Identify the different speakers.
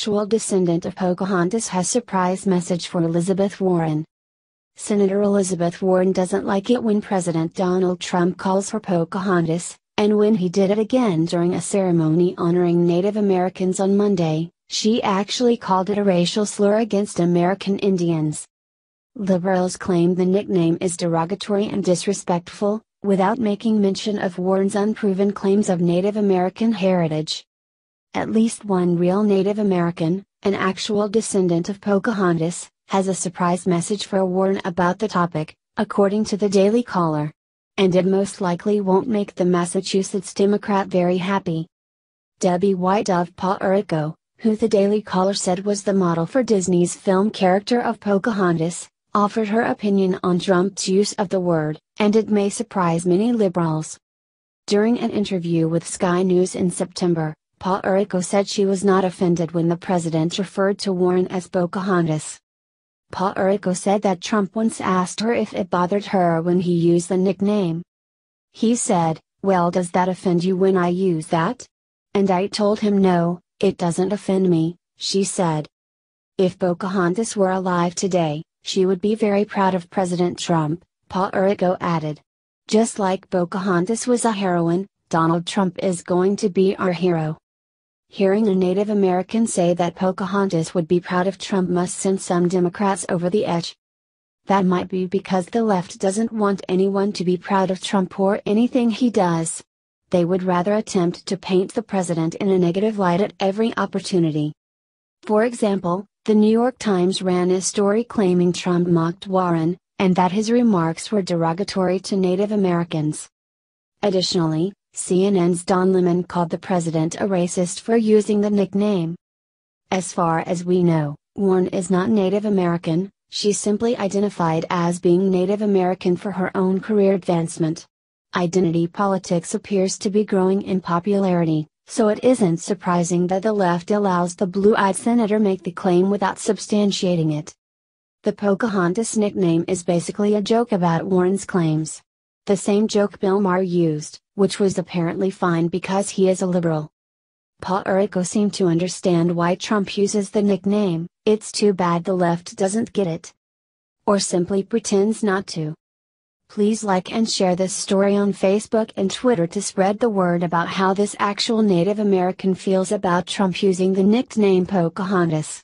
Speaker 1: actual descendant of Pocahontas has surprise message for Elizabeth Warren. Senator Elizabeth Warren doesn't like it when President Donald Trump calls her Pocahontas, and when he did it again during a ceremony honoring Native Americans on Monday, she actually called it a racial slur against American Indians. Liberals claim the nickname is derogatory and disrespectful, without making mention of Warren's unproven claims of Native American heritage at least one real Native American, an actual descendant of Pocahontas, has a surprise message for Warren about the topic, according to the Daily Caller. And it most likely won't make the Massachusetts Democrat very happy. Debbie White of Paul who the Daily Caller said was the model for Disney's film character of Pocahontas, offered her opinion on Trump's use of the word, and it may surprise many liberals. During an interview with Sky News in September, Pa Errico said she was not offended when the president referred to Warren as Pocahontas. Pa Errico said that Trump once asked her if it bothered her when he used the nickname. He said, Well, does that offend you when I use that? And I told him no, it doesn't offend me, she said. If Pocahontas were alive today, she would be very proud of President Trump, Pa Errico added. Just like Pocahontas was a heroine, Donald Trump is going to be our hero. Hearing a Native American say that Pocahontas would be proud of Trump must send some Democrats over the edge. That might be because the left doesn't want anyone to be proud of Trump or anything he does. They would rather attempt to paint the president in a negative light at every opportunity. For example, the New York Times ran a story claiming Trump mocked Warren, and that his remarks were derogatory to Native Americans. Additionally, CNN's Don Lemon called the president a racist for using the nickname. As far as we know, Warren is not Native American, she simply identified as being Native American for her own career advancement. Identity politics appears to be growing in popularity, so it isn't surprising that the left allows the blue-eyed senator make the claim without substantiating it. The Pocahontas nickname is basically a joke about Warren's claims the same joke Bill Maher used, which was apparently fine because he is a liberal. Paul Errico seemed to understand why Trump uses the nickname, it's too bad the left doesn't get it. Or simply pretends not to. Please like and share this story on Facebook and Twitter to spread the word about how this actual Native American feels about Trump using the nickname Pocahontas.